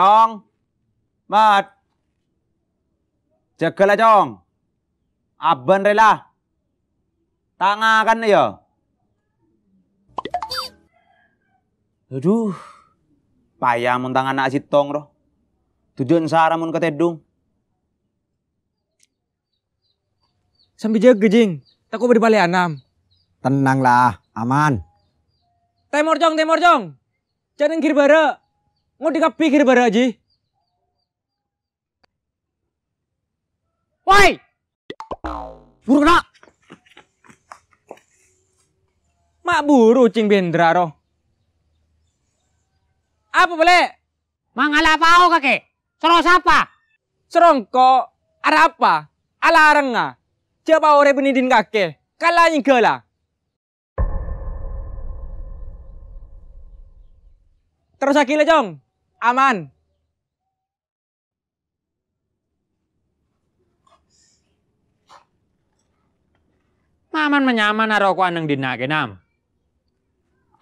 Cong. Mat. Jagalah Cong. Aban rela. Tanga kan ya. Aduh. Payah mentang anak si Tong roh. Tujuan saramun ketedung. Sampai jaga jing. Takut balik anam. Tenanglah, aman. Temor cong, temor cong. Jangan kiri bara. Mau dikapikir baru aja. Woi! Buru nak? Mak buru cing bendera roh. Apa boleh? Mangala kau kakek. Serong siapa? Serong ko ada apa? Ala arenga. Coba orang penidin kakek. Kalanya gelah. Terus akhirnya, jong aman. Maman menyaman karo ku dina dinake nam.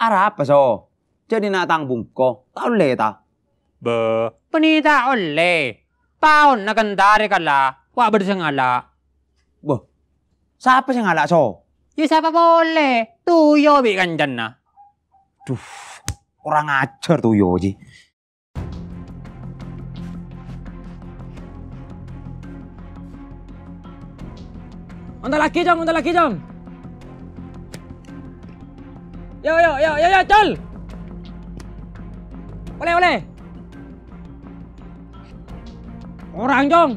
Arah apa so? Jadi nak tangbung ko, tak oleh ta? Be, penita oleh. Paon na kentari kala, wa bersengala. Boh, siapa sing so? Ya siapa boleh, tuyo bi kanjan na. Duh, kurang ajar tuyo ji. Untuk lagi jom, untuk lagi jom. Yo yo yo yo yo cul. Boleh boleh. Orang jong.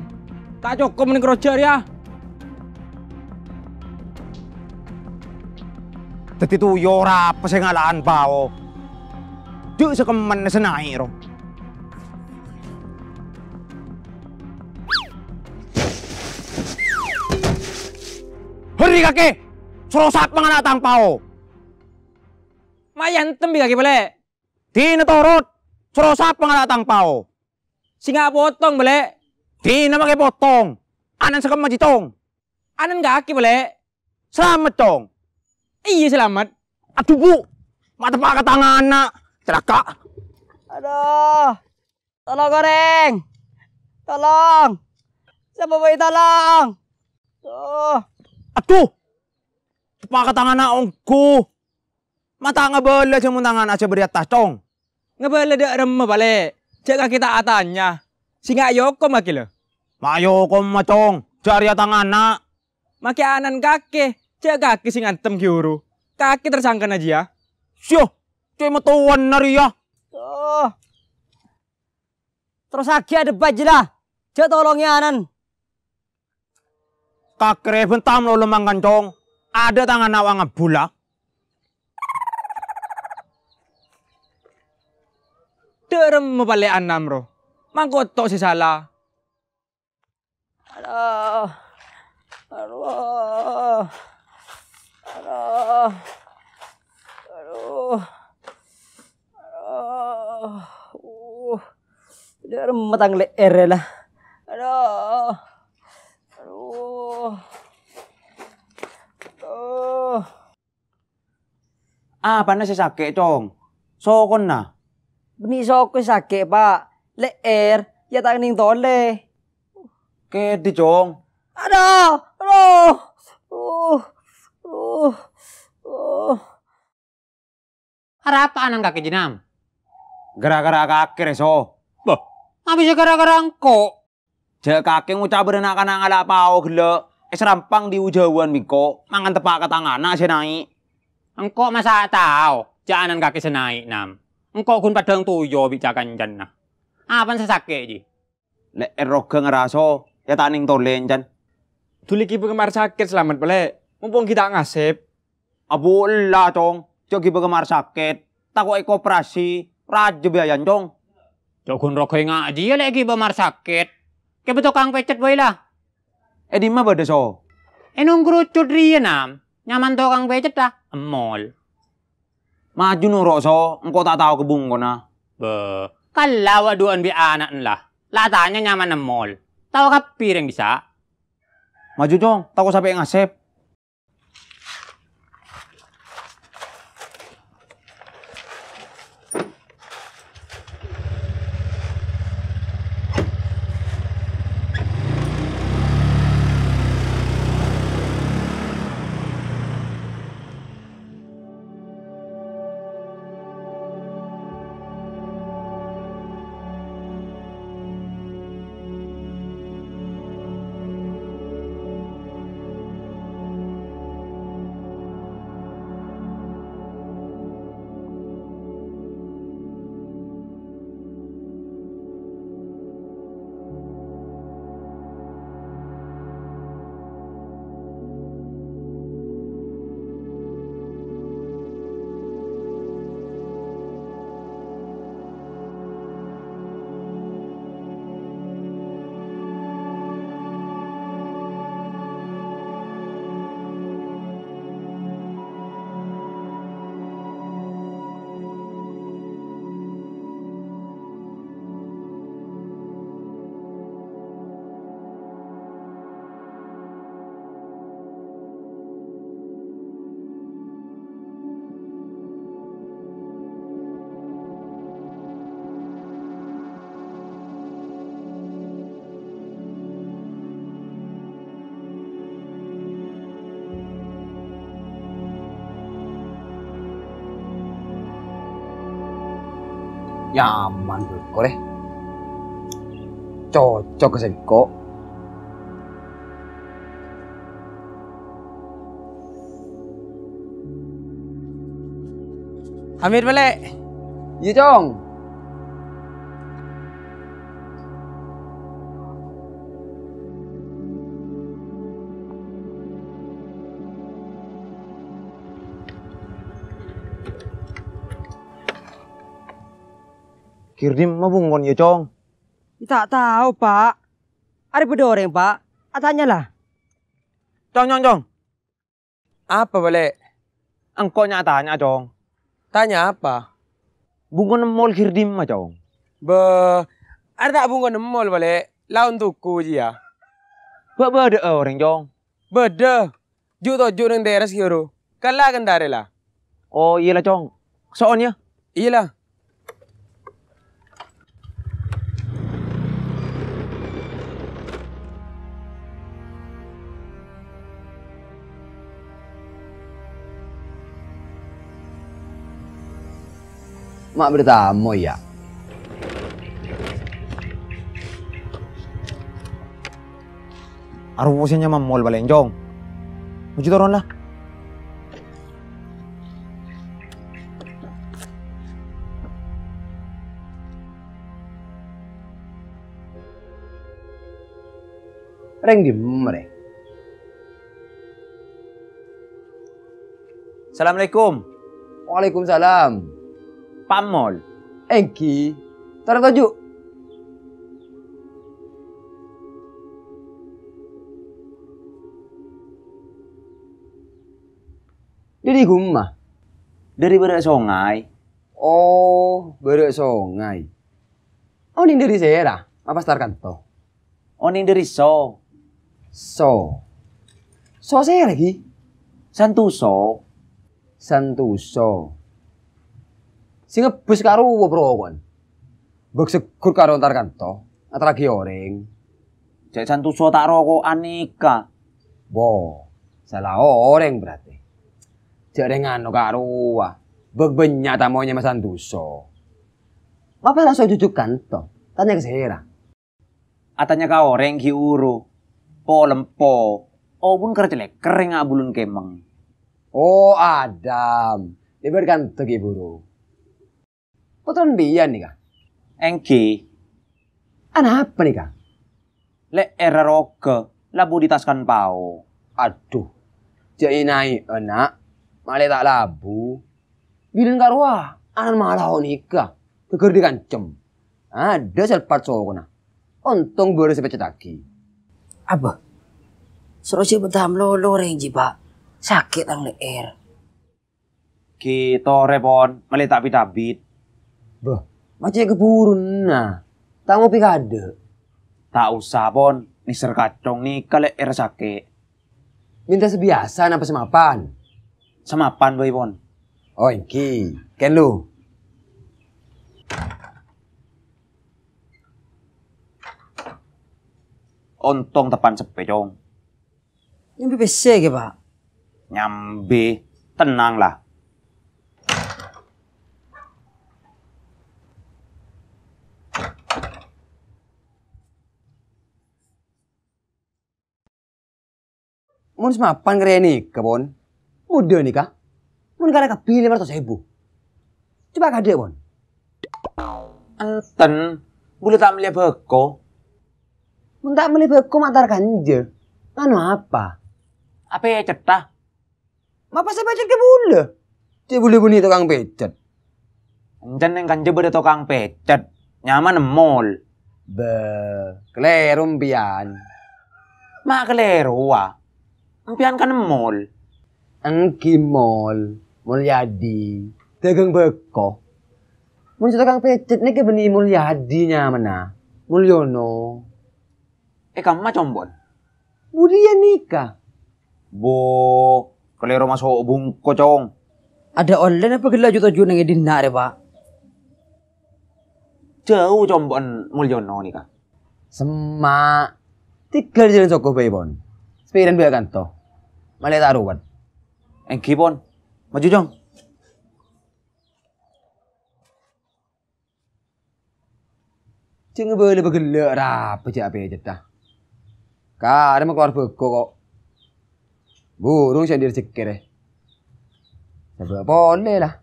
Tak cukup mending kerja ya. Dadi tuyo ora pesing alaan bau. Juk sekemen senai rom. beri kake, serosak mangana tangpao pao. Mayan tembi kake bele. Di netorot, serosak mangana pao. Singa potong bele. Di nama kake potong, anan sekam majitong. Anan kaki bele. Selamat tong Iya selamat. Aduh bu, mata pak tangan anak, celaka. Aduh, tolong goreng, tolong, siapa boleh tolong? Tuh. Aduh! Pakatanga na ongko. Mata nga bala siya muntang tangan aja beri atas tong. Nga bala reme aram mabali. Cek kita atanya. Singa ayoko makilo. Mayoko matong. Cari tangan na. Maki anan kaki. Cek kaki sing antem kiuru. Kaki tersangka na ya. cuy Cek matuan na riya. Terus lagi ada bajila. Cek tolongnya anan. Kakreven tam lo lemang kancong. Ada tangan awang ngebulak. Derem mebalian namro. Mangkotok si salah. Aduh. Aduh. Aduh. Aduh. Aduh. Uh. Derem matang le erela. Aduh. Oh. Oh. Ah, panas saya sakit, Cong. Sokon na? Ini sokon sakit, Pak. Le air. ya tak ning tole. Kedi, Cong. Aduh, aduh. Uh. Oh, uh. Oh, uh. Oh. Ada apa anak kakek jenam? Gara-gara kakek, so. Loh, habis ya gara-gara engkau. Jek kakek ngucap berenak kanang ala pao gelo. Es eh, serampang di ujauan miko. Mangan tepak ke tangana senai. Engkau masa tau. jangan kakek senai nam. Engkau kun padang tuyo bicakan jannah. Apa sasake ji? Lek er roga ngeraso. Ya tak ning tolen jan. Tuli kipu kemar sakit selamat pele. Mumpung kita ngasip. Abu lah cong. Cok kipu kemar sakit. Takut ekoperasi. Raju biayan ya, cong. Cok kun ngaji ya lagi kipu kemar sakit. Kaya tukang pecet boy lah. Eh di mana pada so? Eh nungkrucut riya nam. Nyaman tukang pecet lah. Emol. Maju nurok so, engkau tak tahu kebung kona. Be. Kalau aduan bi anak lah. Latanya nyaman emol. Tahu kapi yang bisa. Maju dong, tahu sampai ngasep. Nyaman tuh, boleh. Cocok segko. Amir balik. Iya, Cong. Kirdim bungkon ya, Cong. Tak tahu, Pak. Ada beda orang, Pak. Ah, lah. Cong, Cong, Cong. Apa boleh? Engkau tanya Cong. Tanya apa? Bungon mall Kirdim, mah, Cong. Be, ada tak bungon mall boleh? Laun tuku ya. Be, beda eh, orang, Cong. Beda. Juto juto deras daerah kiro. Kala kan lah. Oh, iyalah, Cong. Soalnya? Iya lah. Mak bertamu ya? Arwusnya mall balenjong. Uji turun lah. Reng di mereng. Assalamualaikum. Waalaikumsalam pamol. Engki, tarang tuju. Jadi gumah dari berak sungai. Oh, berak sungai. Oh, ini dari lah, Apa star kanto? Oh, oh ini dari So. So. So saya lagi. Santuso. Santuso. Sing ngebus karo bro kon. Mbok segur karo ntar kan to. Atragi oreng. Cek santuso tak rokokan nika. Bo, salah oreng berarti. jaringan ngono karo wah. Begbenya tamonya Mas Santoso. Bapak langsung cucuk kan, to Tanya ke Sera. Atanya ah, ka oreng ki uru. Po lempo. Oh pun kerjelek kering abulun kemeng. Oh Adam. Diberikan tegi ki Putra mbiyen nih, Kak. Engki. anak apa nih, Kak? Lek era roke labu ditaskan pau. Aduh. Jadi naik enak, eh, malah tak labu. Bilin karwa, ah, anak malah nikah. Keger dikancem. Ada selpat kena Untung baru sampai cetaki. Apa? Suruh si betam lo lo renji pak. Sakit ang leer. Kita gitu, repon, malah tak bit Bah, macam keburu nah. Tak mau pikade. Tak usah pon, Mister Kacong nih kale er sake. Minta sebiasa napa semapan? Semapan boy pon. Oh iki, ken lu. Ontong tepan sepedong. Nyambi besi ke pak? Nyambi, tenang lah. mun sma pan kebon, Udah nih Mau Mun kara ka pilih lima sa ibu Coba de bon. Enten, boleh tak melihat beko. Mun tak melihat beko matar kanje. Anu apa? Apa ya cetah? Apa saya pecet ke bule? Dia bule bunyi tukang pecet. Enten yang kanje beda tukang pecet. Nyaman mall. Be, kelerum pian. Mak keleru wah. Empian kan mall. Engki mall, Mulyadi, dagang beko. Mun tukang pecet niki beni Mulyadi mana, ah. Mulyono. Eh kamu bon. combon. ya nikah. Bo, kelero masuk bung kocong, Ada online apa gila juta-juta nengi dina re pak? Jauh combon Mulyono nikah. Semak. Tiga jalan Soko bon. Spiran biya ganto. Mali daruwan. And keep on. Majujong. Chứ bơi là bơi lỡ ra bây giờ bây giờ ta cả đấy mà còn vừa cô bù đúng chuyện đi được kể đấy, vừa bỏ lên là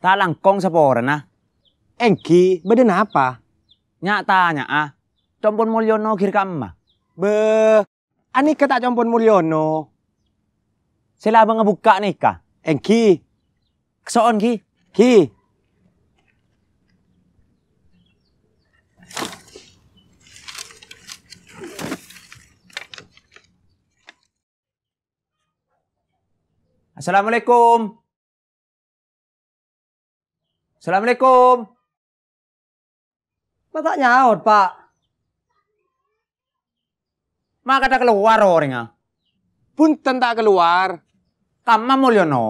Tak langkong talangkong seporena. Engki, badan apa? Nyak tanya ah. Compon Mulyono gir kamma. Be, ani kata Compon Mulyono. Sila abang ngebuka nih kah? Engki. Kesoan ki. Ki. Assalamualaikum. Assalamualaikum. Pak tak nyaut, Pak. Mak kata keluar orangnya. Oh, Pun tak keluar. Kamu mulyono.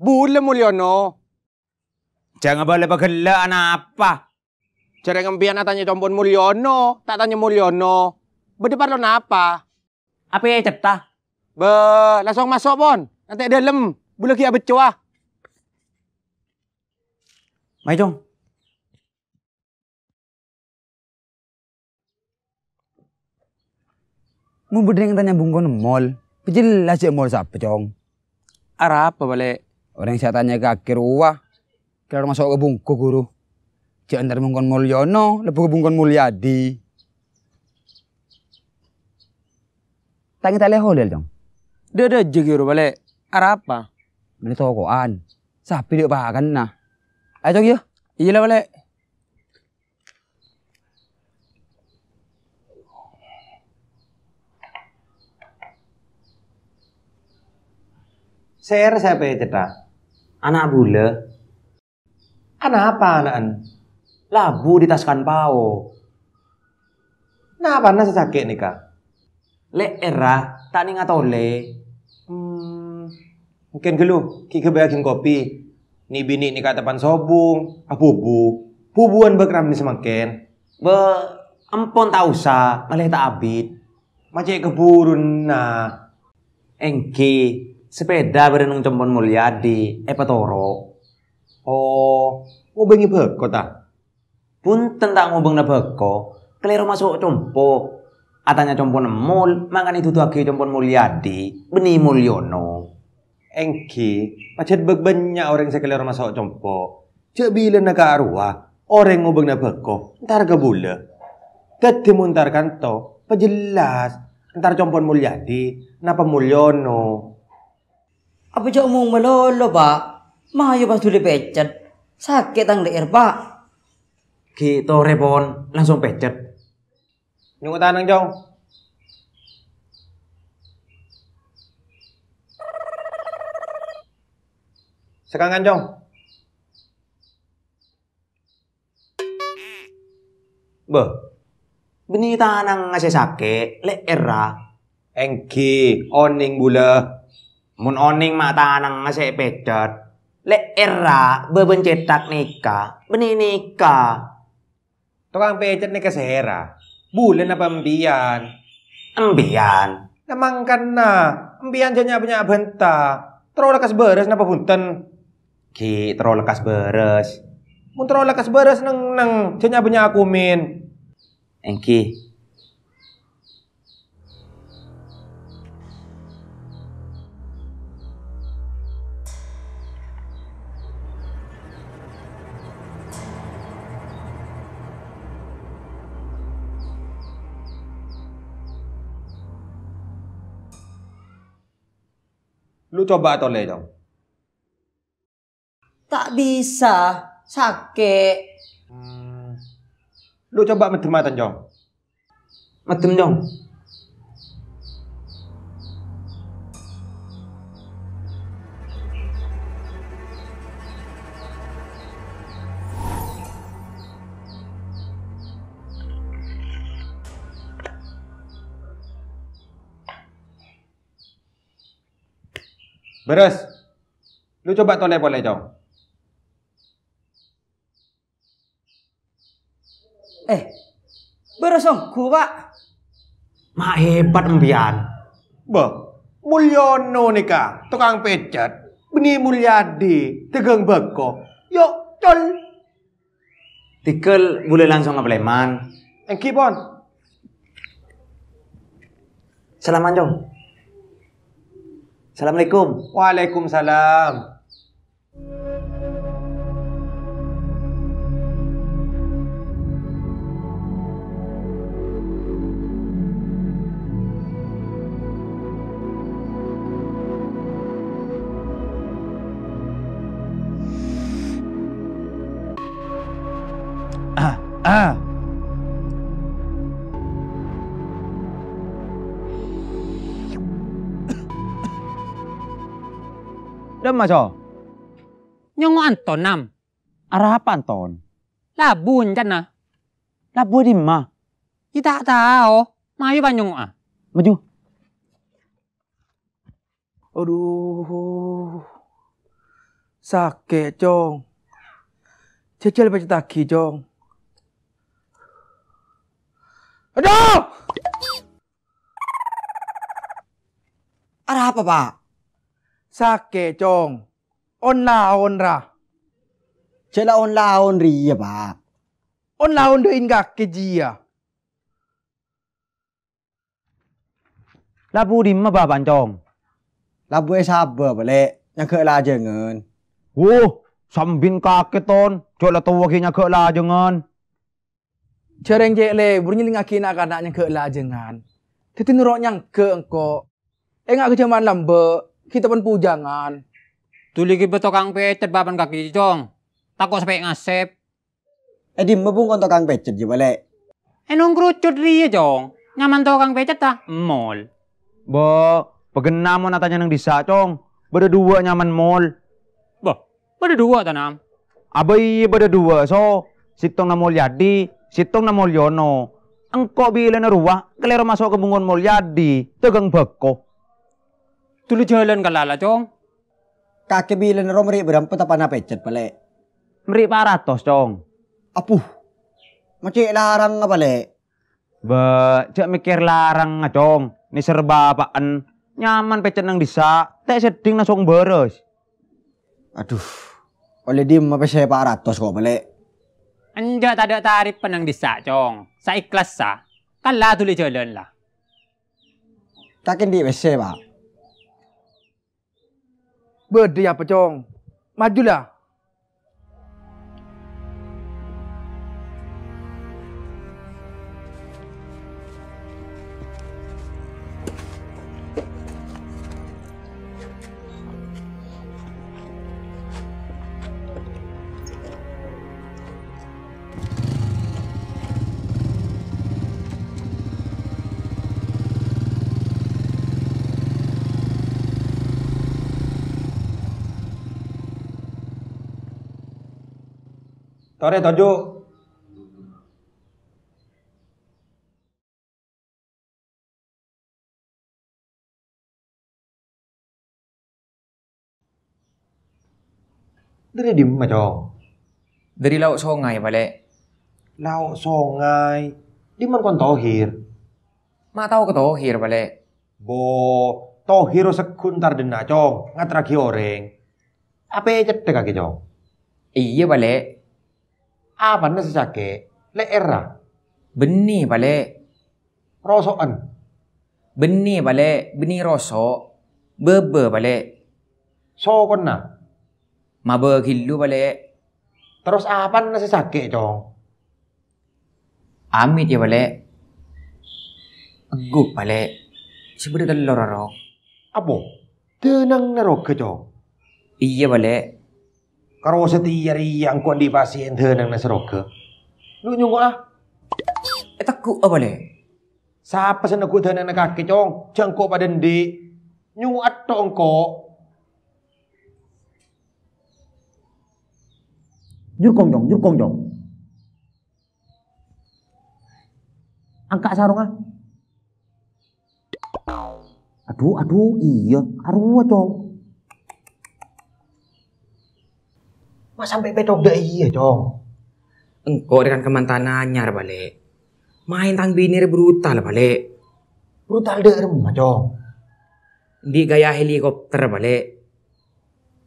Bule mulyono. Jangan boleh bergela anak apa. ngembian, ngempian tanya compon mulyono, tak tanya mulyono. Berdepan lo apa? Apa yang cepta? Be, langsung masuk pon. Nanti dalam. Bule kia becoa. Mai dong. Mau yang tanya bungkon mall. Pecil aja mall siapa cong? Arah apa balik? Orang saya tanya ke akhir wah. Kalau masuk ke bungku guru. Jangan dari bungkon Mulyono, lebih ke bungkon Mulyadi. Tanya tali hodel dong. dah aja guru balik. Arah apa? Beli tokoan. Sapi dia bahkan nah ayo, তো গিয়া ইয়েলা বলে Share siapa ya cerita? Anak bule. Anak apa anakan? Labu di tas kan pao. Nah apa nasa sakit nih kak? Le era tak nih ngatole. Hmm, mungkin gelu, kiki bayakin kopi. Ni bini ni kata pan sobung, ah, bu bubuan bekram ni semakin. Be empon tak usah, malah tak abit. Macam keburu nah. Engki, sepeda berenung cempon mulyadi, di eh, toro, Oh, mau bengi beko ta? Pun tentang mau bengi beko, keliru masuk cempo Atanya cempon mul, makan itu tuh aki mulia mulyadi, beni mulyono engke pacet banyak orang orang masuk compo cek bila nak arwah orang ngobeng nak beko ntar ke bula tetimu ntar kanto pejelas ntar compon mulyadi napa mulyono apa cak umum melolo ba mayo pas dulu pecet sakit tang leher ba kita repon langsung pecet nyungut tanang jong Sekarang kanjong. bo, Bini tanang ngasih sake, le era. Engki, oning bule. Mun oning mak tanang ngasih pedat. Le era, beben cetak nikah, Bini nikah. Tukang pecat nikah sehera. bule napa embian? Embian. Namang kena embian jenya banyak benta Terus lekas beres napa punten ki terlalu lekas beres mun terlalu lekas beres neng neng jenya punya aku min engki lu coba atau lejong? Tak bisa, sakit. Hmm. Lu coba medem mata, Jong. Medem, Jong. Beres. Lu coba toleh boleh, Jong. Eh, bersongku pak. Mak hebat embian. Ba, Mulyono nih kak, tukang pecat. Beni Mulyadi, tegang beko. Yuk, col. Tikel boleh langsung ngepleman. Engki pon. Salam anjong. Assalamualaikum. Waalaikumsalam. ah, ah. Udah maco. nyong Anton nam. Ara apa Anton? jan na. Ah. Labu di ma. Kita tahu. mayu pak nyong ah. Maju. Aduh. Sakit, Jong. cecil pecinta tagi, Jong. đó à ra bà bà sa kê chong on la on ra chế là on la on ri à bà on la on ri ngạc cái gì à là bu đi mà bà bạn chong là bu sa bờ bờ lệ nhà khơi là chơi ngân ô sắm pin cạc cái tôn chơi là tua khi nhà khơi là chơi ngân cereng je le bunyi linga kina kanaknya ke la jengan titi nurok nyang ke engko engak kejaman lambe kita pun pujangan tuli ki betokang pecet baban kaki cong takut sampai ngasep eh di mebung kon tokang pecet je Eh enung kerucut ri cong nyaman tokang pecet ta mol bo pegena mo natanya nang disa cong Bada dua nyaman mol bo bada dua tanam abai iya bada dua so sitong namol jadi Situng na mulyono. Ang bila na ruwa, kalero masuk ke bungon mulyadi, tegang bako. Tulo jalan kalala, cong. kake bila na romri berampu tapana pecet pale. Meri paratos, Chong. Apuh. Macik larang apa le? Ba, cek mikir larang nga, ah, Chong. Ini serba apaan. Nyaman pecet nang disa, tak seding na song beres. Aduh. Oleh apa saya paratos kok balik. Anda tak ada tarif penang disak cong. Sa ikhlas sa, kan lah tulis jalan lah. Tak di besi, Pak. Berdia apa, cong? Majulah. Tore tunjuk. Dari di macam. Dari lauk songai balik. Lauk songai. Di mana kon tohir? Mak tahu ke tohir balik. Bo, tohir sekuntar dena cong, ngatragi orang. Apa cedek kaki cong? Iya balik. apanna secake le'erra benih balik rosokan benih balik benih rosok bebe balik sokonna mabe kilu balik terus apanna secake dong amit ya gug Engguk balik sebenarnya telur rong apa tenang naro ke dong iya balik Karo setiari-yang kuan di pasien nang nasaroga. Lu nyunggu ah. Eta eh, ku apa le? Sapa sana ku nang kaki cong, jangko pada ndi. Nyungu ato engko. Jurkong jong, jurkong jong. Angkat sarung ah. Aduh, aduh, iya, arwah cong. Mas sampai petok dah iya dong. Engkau dengan kemantan anyar balik. Main tang binir brutal balik. Brutal dah rumah dong. Di gaya helikopter balik.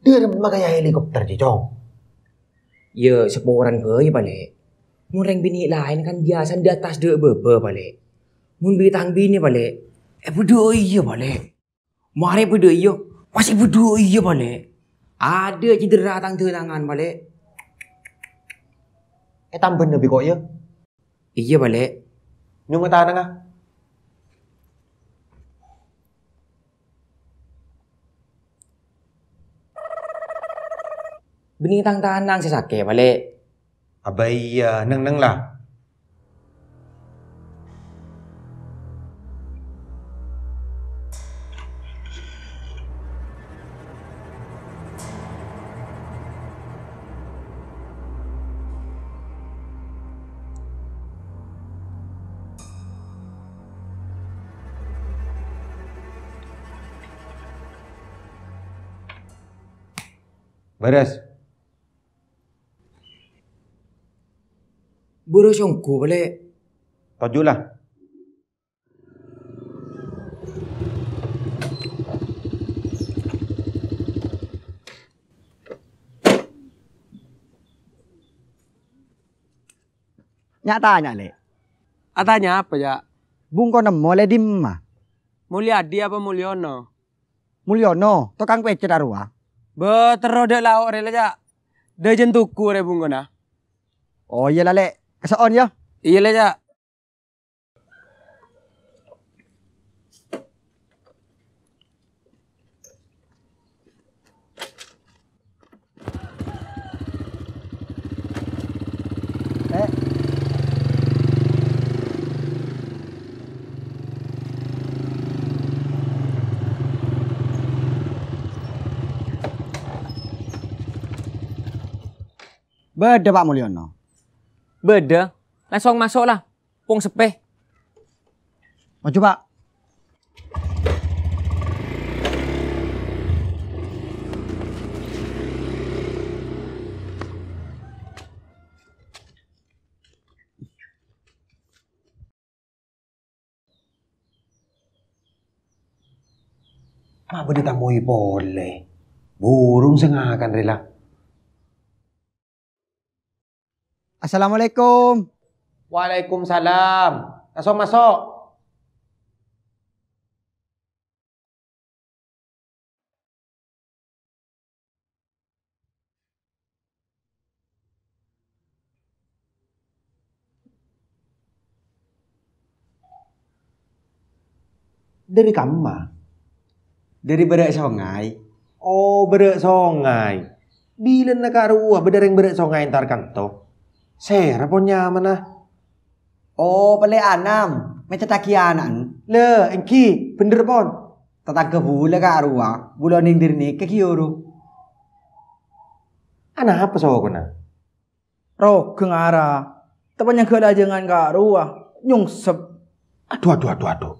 Dia rumah gaya helikopter je dong. Ya, sepuluh orang ke ya balik. Mereka bini lain kan biasa di atas dia berapa balik. Mun bi tang bini balik. Eh, budu iya balik. Mari budu iya. Masih budu iya balik. Ada cedera tangga tangan balik. Eh tamban lebih kok ya? Iya balik. Nyuma tangan ah. Bening tang tangan saya sakit balik. ya, neng neng lah. Beres. Buru syongku boleh. Tujulah. Nyak tanya, Le. Atanya apa, ya? Bung kau nemu Le Mulia dia apa Mulyono? Mulyono, tukang kue cedarua. Betero dek lauk rela ja. Dejen jentuku re bungona. na. Oh iya lale. Kesaon ya. Iya le jak. Beda Pak Mulyono. Beda? Langsung masuklah. Pung sepeh. Maju Pak. Apa ditamui boleh? Burung sengakan rela. Assalamualaikum. Waalaikumsalam. Masuk masuk. Dari kamma. Dari berak songai. Oh, berak songai. Bila nak arwah berdereng berak songai entar kantok. Sera po niya man na. Oh, pala anam. May tatakianan. Le, engki, bener pon. Tatagka bula ka arwa. Bula ning dirnik ka kiyoro. apa sa kuna? na? Ro, kung ara. Tapan yang kelajengan ka arwa. Yung sep. Aduh, aduh, aduh, aduh.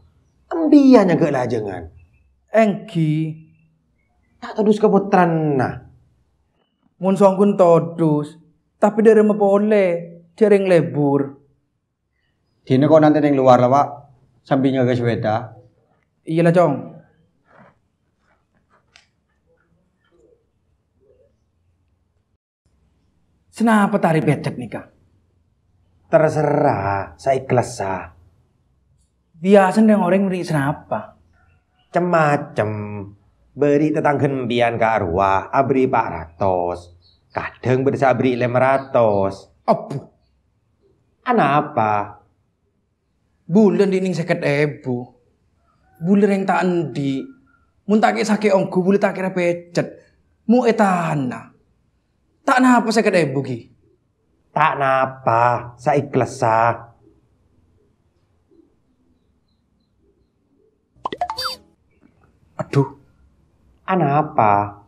Ambian yang kelajengan. Engki. Tak todus kebutran na. kun songkun todus. Tapi dari boleh jaring lebur. Dini kok nanti yang luar lah pak, sampingnya ke sepeda. Iya lah cong. Senapa tari becek kak? Terserah, saya ikhlas sah. Biasa yang orang beri senapa? Cemacem. Beri tetanggen kembian ke arwah, abri pak ratus kadang bersabri 500 apa anak apa bulan ini sakit ebu bulan yang tak endi muntake sakit ongku bulan tak kira pecet mu etana tak napa sakit ebu ki tak napa ikhlas sah Aduh, anak apa?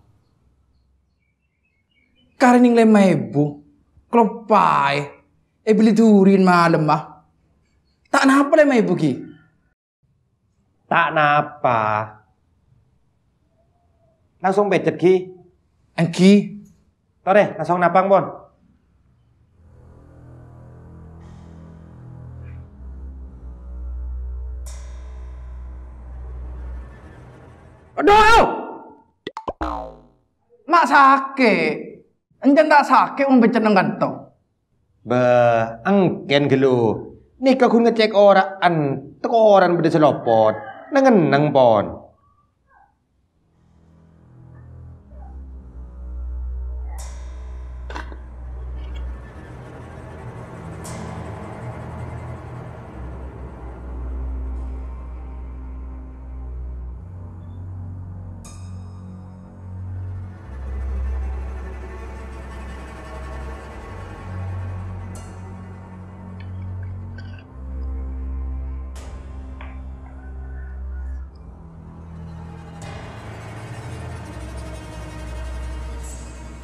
Karena le mebu. Klopai. E beli malam mah. Tak napa le mebu ki. Tak napa. Langsung becet ki. Engki. Tore, langsung napang bon. Aduh! Mak sakit. Enjen tak sakit um penceneng ganto. Be, angken gelo. Nih kun ngecek orang an, orang beda lopot, Nengen nang pon.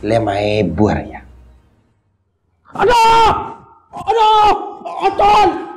lemai buarnya. Aduh! Aduh! Oton!